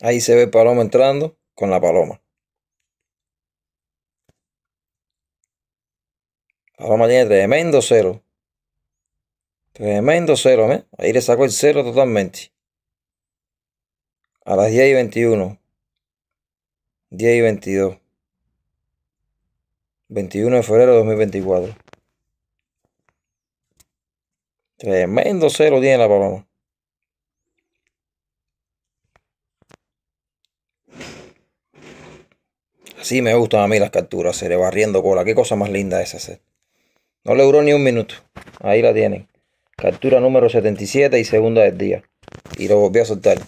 Ahí se ve Paloma entrando con la Paloma. Paloma tiene tremendo cero. Tremendo cero, ¿eh? Ahí le sacó el cero totalmente. A las 10 y 21. 10 y 22. 21 de febrero de 2024. Tremendo cero tiene la paloma. Así me gustan a mí las capturas, se le barriendo cola. Qué cosa más linda es hacer. No le duró ni un minuto. Ahí la tienen. Captura número 77 y segunda del día. Y lo volví a soltar.